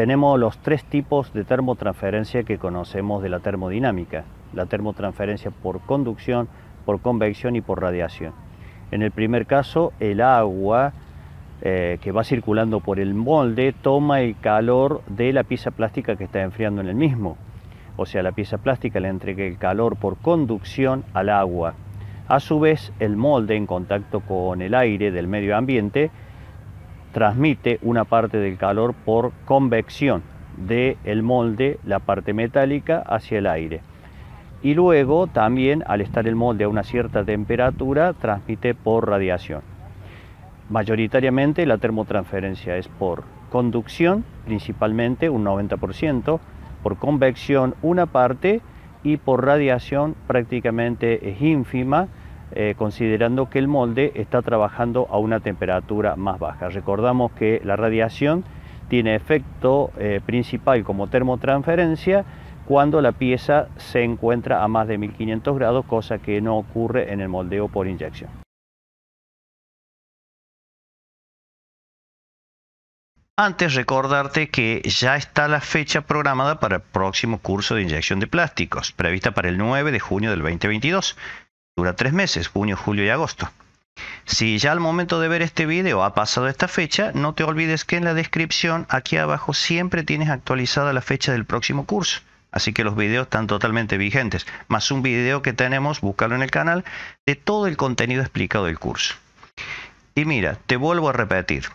tenemos los tres tipos de termotransferencia que conocemos de la termodinámica, la termotransferencia por conducción, por convección y por radiación. En el primer caso, el agua eh, que va circulando por el molde toma el calor de la pieza plástica que está enfriando en el mismo. O sea, la pieza plástica le entrega el calor por conducción al agua. A su vez, el molde en contacto con el aire del medio ambiente transmite una parte del calor por convección del el molde, la parte metálica, hacia el aire. Y luego también al estar el molde a una cierta temperatura transmite por radiación. Mayoritariamente la termotransferencia es por conducción, principalmente un 90%, por convección una parte y por radiación prácticamente es ínfima, eh, considerando que el molde está trabajando a una temperatura más baja. Recordamos que la radiación tiene efecto eh, principal como termotransferencia cuando la pieza se encuentra a más de 1500 grados, cosa que no ocurre en el moldeo por inyección. Antes recordarte que ya está la fecha programada para el próximo curso de inyección de plásticos, prevista para el 9 de junio del 2022 dura tres meses, junio, julio y agosto. Si ya al momento de ver este video ha pasado esta fecha, no te olvides que en la descripción aquí abajo siempre tienes actualizada la fecha del próximo curso. Así que los videos están totalmente vigentes, más un video que tenemos, búscalo en el canal, de todo el contenido explicado del curso. Y mira, te vuelvo a repetir,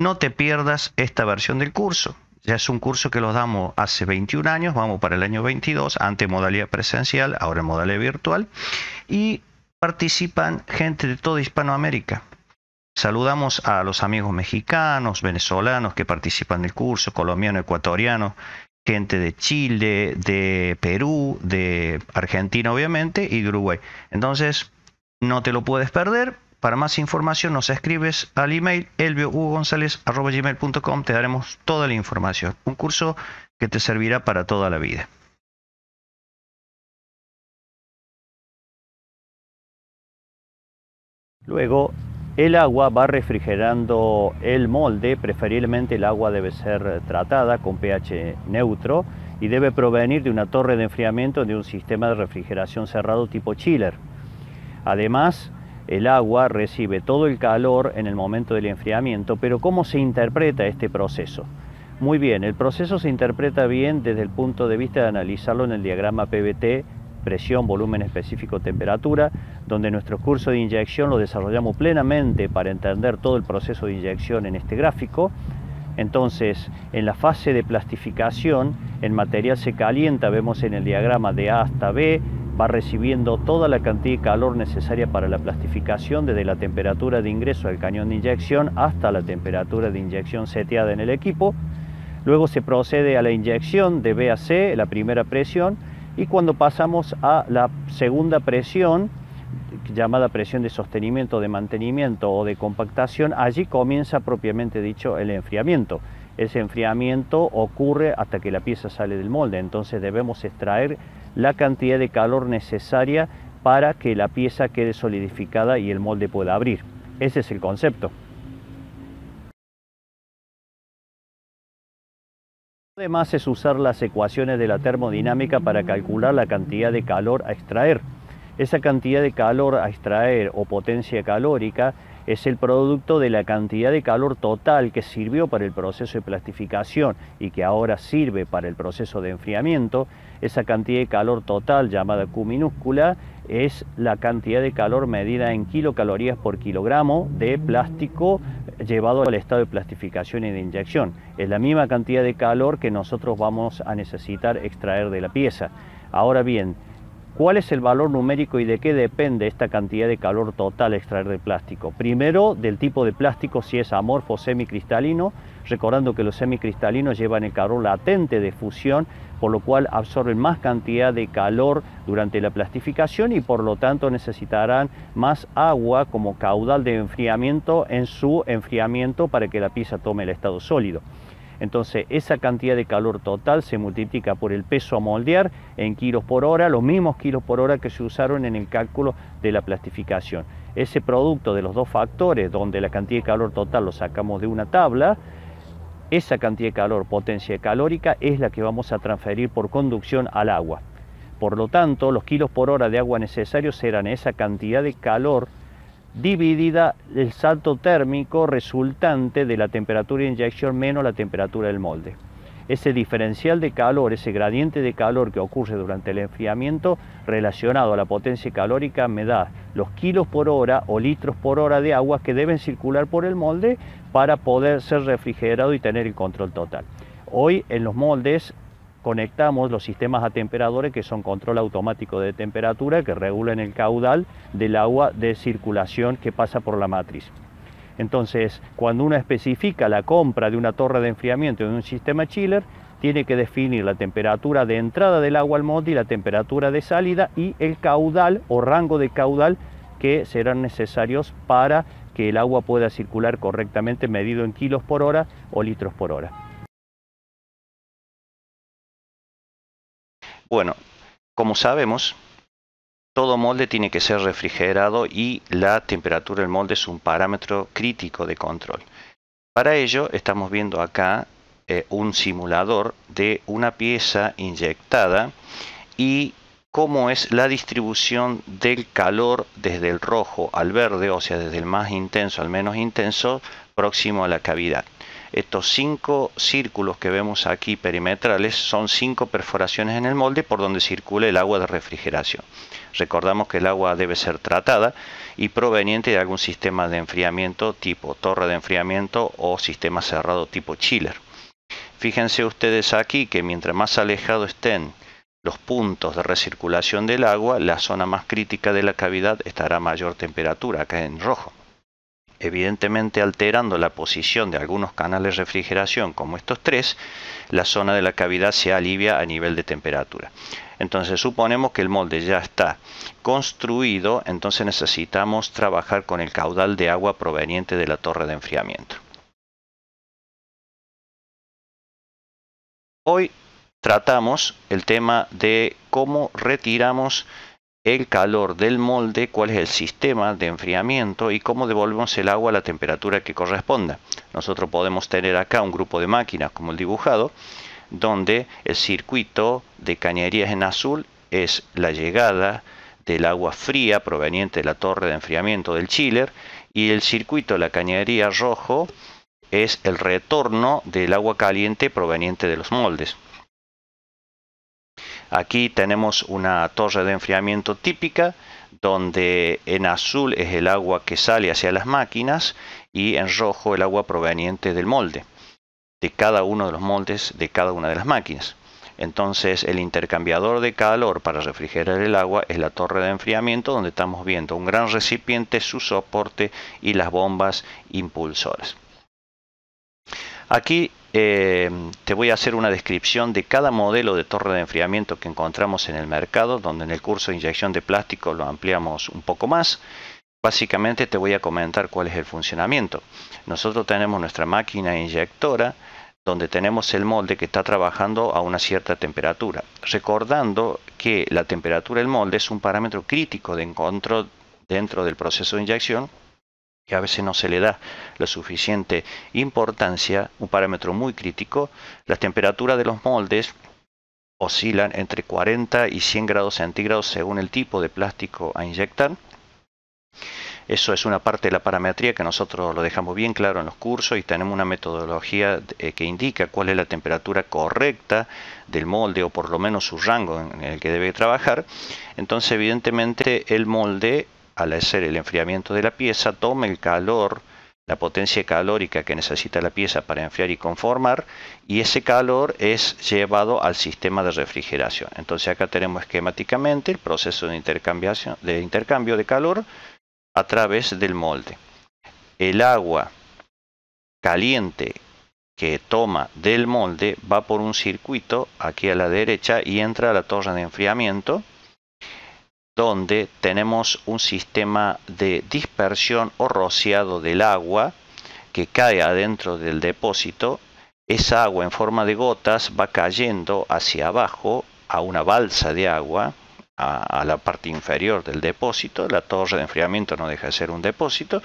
no te pierdas esta versión del curso. Ya es un curso que los damos hace 21 años, vamos para el año 22, ante modalidad presencial, ahora en modalidad virtual, y participan gente de toda Hispanoamérica. Saludamos a los amigos mexicanos, venezolanos que participan del curso, colombiano, ecuatoriano, gente de Chile, de Perú, de Argentina obviamente y de Uruguay. Entonces, no te lo puedes perder, para más información nos escribes al email elviohugogonzalez.com. Te daremos toda la información. Un curso que te servirá para toda la vida. Luego, el agua va refrigerando el molde, preferiblemente el agua debe ser tratada con pH neutro y debe provenir de una torre de enfriamiento de un sistema de refrigeración cerrado tipo chiller. Además, el agua recibe todo el calor en el momento del enfriamiento, pero ¿cómo se interpreta este proceso? Muy bien, el proceso se interpreta bien desde el punto de vista de analizarlo en el diagrama PBT, presión, volumen específico, temperatura, donde nuestro curso de inyección lo desarrollamos plenamente para entender todo el proceso de inyección en este gráfico. Entonces, en la fase de plastificación, el material se calienta, vemos en el diagrama de A hasta B, va recibiendo toda la cantidad de calor necesaria para la plastificación desde la temperatura de ingreso al cañón de inyección hasta la temperatura de inyección seteada en el equipo. Luego se procede a la inyección de C la primera presión, y cuando pasamos a la segunda presión, llamada presión de sostenimiento, de mantenimiento o de compactación, allí comienza propiamente dicho el enfriamiento. Ese enfriamiento ocurre hasta que la pieza sale del molde, entonces debemos extraer la cantidad de calor necesaria para que la pieza quede solidificada y el molde pueda abrir. Ese es el concepto. Además es usar las ecuaciones de la termodinámica para calcular la cantidad de calor a extraer. Esa cantidad de calor a extraer o potencia calórica es el producto de la cantidad de calor total que sirvió para el proceso de plastificación y que ahora sirve para el proceso de enfriamiento, esa cantidad de calor total llamada Q minúscula es la cantidad de calor medida en kilocalorías por kilogramo de plástico llevado al estado de plastificación y de inyección. Es la misma cantidad de calor que nosotros vamos a necesitar extraer de la pieza. Ahora bien, ¿Cuál es el valor numérico y de qué depende esta cantidad de calor total extraer del plástico? Primero, del tipo de plástico, si es amorfo o semicristalino, recordando que los semicristalinos llevan el calor latente de fusión, por lo cual absorben más cantidad de calor durante la plastificación y por lo tanto necesitarán más agua como caudal de enfriamiento en su enfriamiento para que la pieza tome el estado sólido. Entonces, esa cantidad de calor total se multiplica por el peso a moldear en kilos por hora, los mismos kilos por hora que se usaron en el cálculo de la plastificación. Ese producto de los dos factores, donde la cantidad de calor total lo sacamos de una tabla, esa cantidad de calor, potencia calórica, es la que vamos a transferir por conducción al agua. Por lo tanto, los kilos por hora de agua necesarios serán esa cantidad de calor dividida el salto térmico resultante de la temperatura de inyección menos la temperatura del molde. Ese diferencial de calor, ese gradiente de calor que ocurre durante el enfriamiento relacionado a la potencia calórica me da los kilos por hora o litros por hora de agua que deben circular por el molde para poder ser refrigerado y tener el control total. Hoy en los moldes conectamos los sistemas atemperadores que son control automático de temperatura que regulan el caudal del agua de circulación que pasa por la matriz. Entonces, cuando uno especifica la compra de una torre de enfriamiento de un sistema chiller, tiene que definir la temperatura de entrada del agua al molde y la temperatura de salida y el caudal o rango de caudal que serán necesarios para que el agua pueda circular correctamente medido en kilos por hora o litros por hora. Bueno, como sabemos, todo molde tiene que ser refrigerado y la temperatura del molde es un parámetro crítico de control. Para ello estamos viendo acá eh, un simulador de una pieza inyectada y cómo es la distribución del calor desde el rojo al verde, o sea, desde el más intenso al menos intenso, próximo a la cavidad. Estos cinco círculos que vemos aquí perimetrales son cinco perforaciones en el molde por donde circula el agua de refrigeración. Recordamos que el agua debe ser tratada y proveniente de algún sistema de enfriamiento tipo torre de enfriamiento o sistema cerrado tipo chiller. Fíjense ustedes aquí que mientras más alejado estén los puntos de recirculación del agua, la zona más crítica de la cavidad estará a mayor temperatura, acá en rojo evidentemente alterando la posición de algunos canales de refrigeración, como estos tres, la zona de la cavidad se alivia a nivel de temperatura. Entonces suponemos que el molde ya está construido, entonces necesitamos trabajar con el caudal de agua proveniente de la torre de enfriamiento. Hoy tratamos el tema de cómo retiramos el calor del molde, cuál es el sistema de enfriamiento y cómo devolvemos el agua a la temperatura que corresponda. Nosotros podemos tener acá un grupo de máquinas como el dibujado, donde el circuito de cañerías en azul es la llegada del agua fría proveniente de la torre de enfriamiento del chiller y el circuito de la cañería rojo es el retorno del agua caliente proveniente de los moldes. Aquí tenemos una torre de enfriamiento típica donde en azul es el agua que sale hacia las máquinas y en rojo el agua proveniente del molde, de cada uno de los moldes de cada una de las máquinas. Entonces el intercambiador de calor para refrigerar el agua es la torre de enfriamiento donde estamos viendo un gran recipiente, su soporte y las bombas impulsoras. Aquí eh, te voy a hacer una descripción de cada modelo de torre de enfriamiento que encontramos en el mercado, donde en el curso de inyección de plástico lo ampliamos un poco más. Básicamente te voy a comentar cuál es el funcionamiento. Nosotros tenemos nuestra máquina inyectora donde tenemos el molde que está trabajando a una cierta temperatura. Recordando que la temperatura del molde es un parámetro crítico de encontro dentro del proceso de inyección que a veces no se le da la suficiente importancia, un parámetro muy crítico, la temperatura de los moldes oscilan entre 40 y 100 grados centígrados según el tipo de plástico a inyectar. Eso es una parte de la parametría que nosotros lo dejamos bien claro en los cursos y tenemos una metodología eh, que indica cuál es la temperatura correcta del molde o por lo menos su rango en el que debe trabajar. Entonces evidentemente el molde al hacer el enfriamiento de la pieza, toma el calor, la potencia calórica que necesita la pieza para enfriar y conformar, y ese calor es llevado al sistema de refrigeración. Entonces acá tenemos esquemáticamente el proceso de, de intercambio de calor a través del molde. El agua caliente que toma del molde va por un circuito aquí a la derecha y entra a la torre de enfriamiento donde tenemos un sistema de dispersión o rociado del agua que cae adentro del depósito. Esa agua en forma de gotas va cayendo hacia abajo a una balsa de agua, a, la parte inferior del depósito. La torre de enfriamiento no deja de ser un depósito.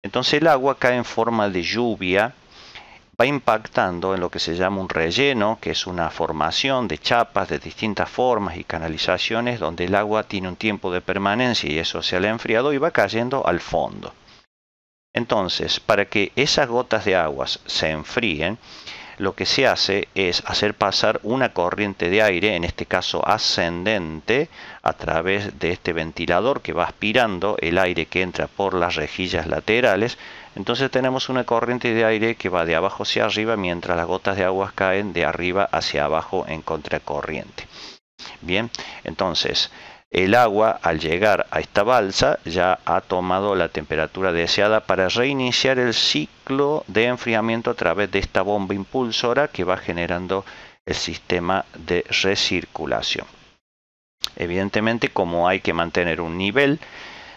Entonces el agua cae en forma de lluvia va impactando en lo que se llama un relleno, que es una formación de chapas de distintas formas y canalizaciones donde el agua tiene un tiempo de permanencia y eso se ha enfriado y va cayendo al fondo. Entonces, para que esas gotas de aguas se enfríen, lo que se hace es hacer pasar una corriente de aire, en este caso ascendente, a través de este ventilador que va aspirando el aire que entra por las rejillas laterales. Entonces tenemos una corriente de aire que va de abajo hacia arriba mientras las gotas de agua caen de arriba hacia abajo en contracorriente. Bien, entonces el agua, al llegar a esta balsa, ya ha tomado la temperatura deseada para reiniciar el ciclo de enfriamiento a través de esta bomba impulsora que va generando el sistema de recirculación. Evidentemente, como hay que mantener un nivel,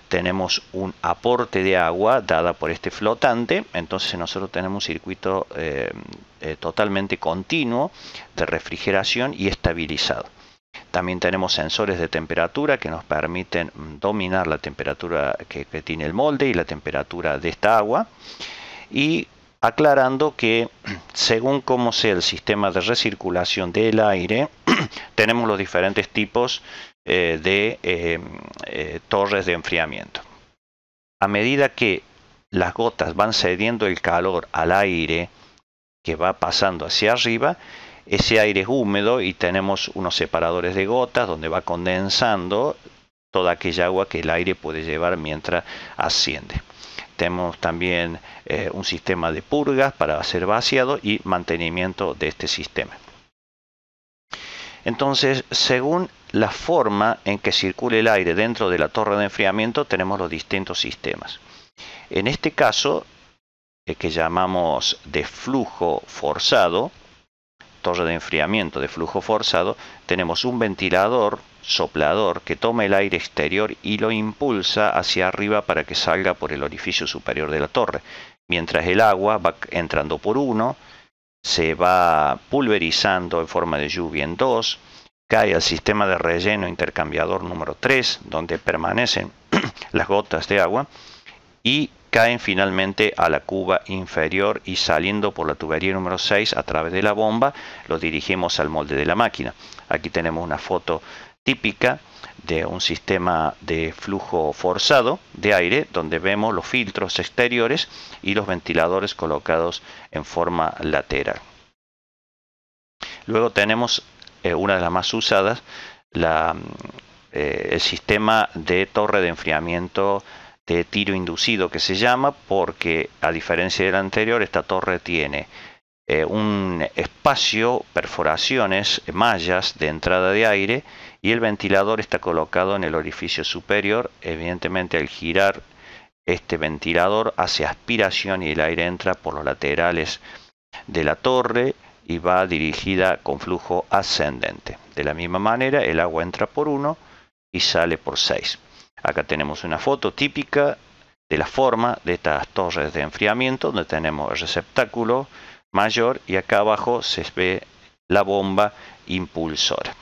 tenemos un aporte de agua dada por este flotante, entonces nosotros tenemos un circuito eh, eh, totalmente continuo de refrigeración y estabilizado. También tenemos sensores de temperatura que nos permiten mm, dominar la temperatura que, tiene el molde y la temperatura de esta agua. Y aclarando que según cómo sea el sistema de recirculación del aire, tenemos los diferentes tipos eh, de eh, eh, torres de enfriamiento. A medida que las gotas van cediendo el calor al aire que va pasando hacia arriba, ese aire es húmedo y tenemos unos separadores de gotas donde va condensando toda aquella agua que el aire puede llevar mientras asciende. Tenemos también eh, un sistema de purgas para hacer vaciado y mantenimiento de este sistema. Entonces, según la forma en que circule el aire dentro de la torre de enfriamiento, tenemos los distintos sistemas. En este caso, el que llamamos de flujo forzado, torre de enfriamiento de flujo forzado, tenemos un ventilador soplador que toma el aire exterior y lo impulsa hacia arriba para que salga por el orificio superior de la torre, mientras el agua va entrando por uno, se va pulverizando en forma de lluvia en dos, cae al sistema de relleno intercambiador número 3, donde permanecen las gotas de agua, y caen finalmente a la cuba inferior y saliendo por la tubería número 6 a través de la bomba, lo dirigimos al molde de la máquina. Aquí tenemos una foto típica de un sistema de flujo forzado de aire donde vemos los filtros exteriores y los ventiladores colocados en forma lateral. Luego tenemos eh, una de las más usadas, eh, el sistema de torre de enfriamiento de este tiro inducido que se llama, porque a diferencia del anterior, esta torre tiene eh, un espacio, perforaciones, mallas de entrada de aire y el ventilador está colocado en el orificio superior. Evidentemente al girar este ventilador hace aspiración y el aire entra por los laterales de la torre y va dirigida con flujo ascendente. De la misma manera, el agua entra por uno y sale por 6. Acá tenemos una foto típica de la forma de estas torres de enfriamiento, donde tenemos el receptáculo mayor y acá abajo se ve la bomba impulsora.